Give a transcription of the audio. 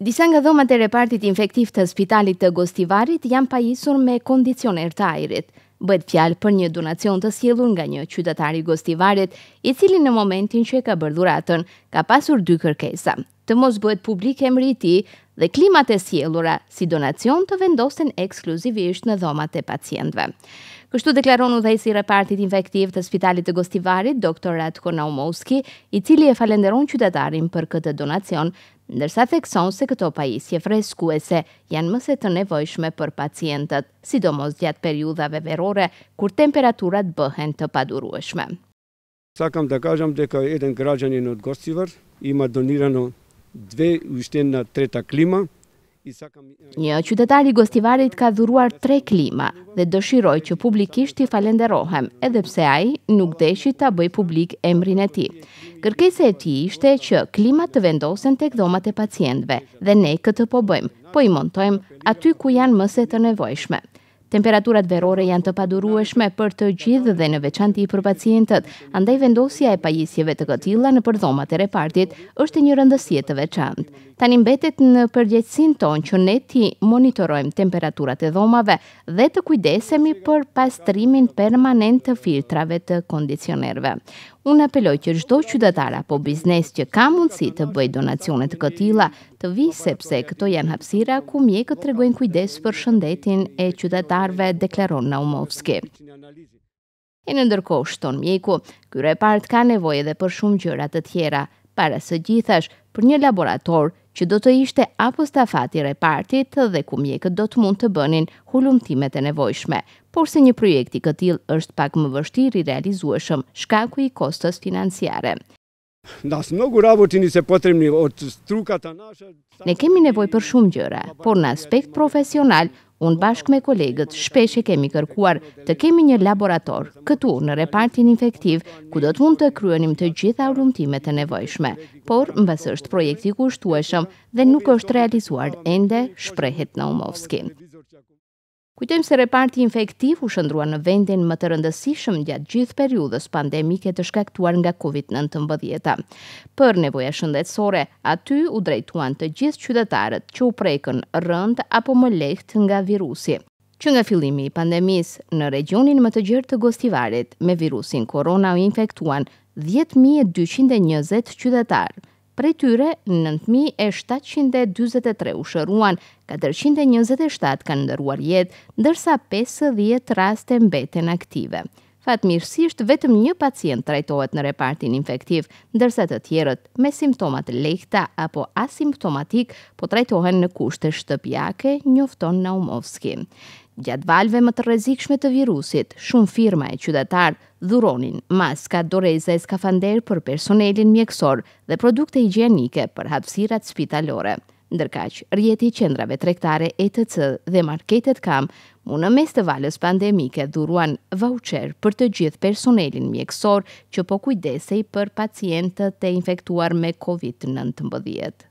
Disa nga dhomat e repartit infektiv të spitalit të Gostivarit janë pajisur me kondicioner të ajrit. Bëhet fjalë për një donacion të sjellur nga një qytetar i Gostivarit, i cili në momentin që e ka bërë dhuratën, ka pasur dy kërkesa: të mos bëhet publik emri i tij dhe klimat e sjellura si donacion të vendosen ekskluzivisht në dhomat e pacientëve. Kështu deklaron udhëheqësi i repartit infektiv të Spitalit të Gostivarit, doktor Ratko Naumovski, i cili e falenderon qytetarin për këtë donacion, ndërsa thekson se këto pajisje freskuese janë mëse të nevojshme për pacientët, sidomos gjatë periudave verore, kur temperaturat bëhen të padurueshme. Sa kam të kajam dhe ka edhe në në të gostivar, ima donirano dve ushten në treta klima, Një qytetari gostivarit ka dhuruar tre klima dhe dëshiroj që publikisht i falenderohem, edhepse ai nuk deshi të bëj publik emrin e ti. Kërkese e ti ishte që klimat të vendosen të dhomat e pacientve dhe ne këtë po bëjmë, po i montojmë aty ku janë mëse të nevojshme. Temperaturat verore janë të padurueshme për të gjithë dhe në veçanti për pacientët, andaj vendosja e pajisjeve të këtilla në dhomat e repartit është një rëndësie të veçantë. Tani mbetet në përgjegjësinë tonë që ne ti monitorojmë temperaturat e dhomave dhe të kujdesemi për pastrimin permanent të filtrave të kondicionerve unë apeloj që gjdo qytetar apo biznes që ka mundësi të bëj donacionet këtila, të vi sepse këto janë hapsira ku mjekët të regojnë kujdes për shëndetin e qytetarve, deklaron Naumovski. E në ndërko shton mjeku, kyre part ka nevoj edhe për shumë gjërat të tjera, para së gjithash për një laborator që do të ishte apostafati repartit dhe ku mjekët do të mund të bënin hulumtimet e nevojshme, por se një projekti këtil është pak më vështirë i realizueshëm shkaku i kostës financiare. Po ne kemi nevoj për shumë gjëra, por në aspekt profesional, unë bashkë me kolegët shpesh e kemi kërkuar të kemi një laborator këtu në repartin infektiv ku do të mund të kryenim të gjitha urumtimet të nevojshme, por më është projekti kushtueshëm dhe nuk është realizuar ende shprehet Naumovski. Kujtojmë se reparti infektiv u shëndruan në vendin më të rëndësishëm gjatë gjithë periudhës pandemike të shkaktuar nga COVID-19. Për nevoja shëndetësore, aty u drejtuan të gjithë qytetarët që u prekën rënd apo më lehtë nga virusi. Që nga fillimi i pandemisë, në regionin më të gjerë të gostivarit, me virusin korona u infektuan 10.220 qytetarë. Pre tyre, 9.723 u shëruan, 427 kanë ndëruar jetë, ndërsa 50 raste mbeten aktive. Fatmirësisht, vetëm një pacient trajtohet në repartin infektiv, ndërsa të tjerët me simptomat lehta apo asimptomatik po trajtohen në kushte shtëpjake, njofton Naumovski gjatë valve më të rrezikshme të virusit, shumë firma e qytetarë dhuronin maska, doreza e skafander për personelin mjekësor dhe produkte higjienike për hapësirat spitalore. Ndërkaq, rjeti qendrave trektare ETC dhe marketet kam, mu në mes të valës pandemike dhuruan voucher për të gjithë personelin mjekësor që po kujdesej për pacientët e infektuar me COVID-19.